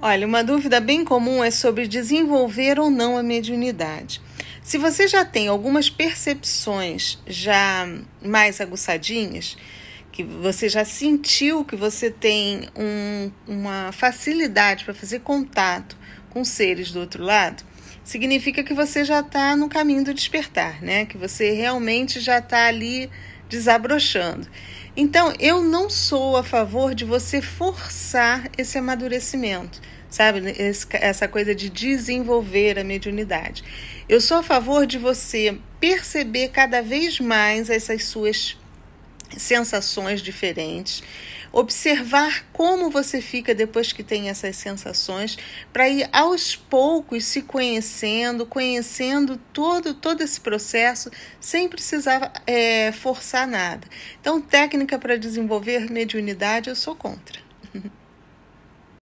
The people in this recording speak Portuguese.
Olha, uma dúvida bem comum é sobre desenvolver ou não a mediunidade. Se você já tem algumas percepções já mais aguçadinhas, que você já sentiu que você tem um, uma facilidade para fazer contato com seres do outro lado, significa que você já está no caminho do despertar, né? Que você realmente já está ali desabrochando. Então, eu não sou a favor de você forçar esse amadurecimento, sabe? Esse, essa coisa de desenvolver a mediunidade. Eu sou a favor de você perceber cada vez mais essas suas sensações diferentes, observar como você fica depois que tem essas sensações, para ir aos poucos se conhecendo, conhecendo todo, todo esse processo, sem precisar é, forçar nada. Então, técnica para desenvolver mediunidade, eu sou contra.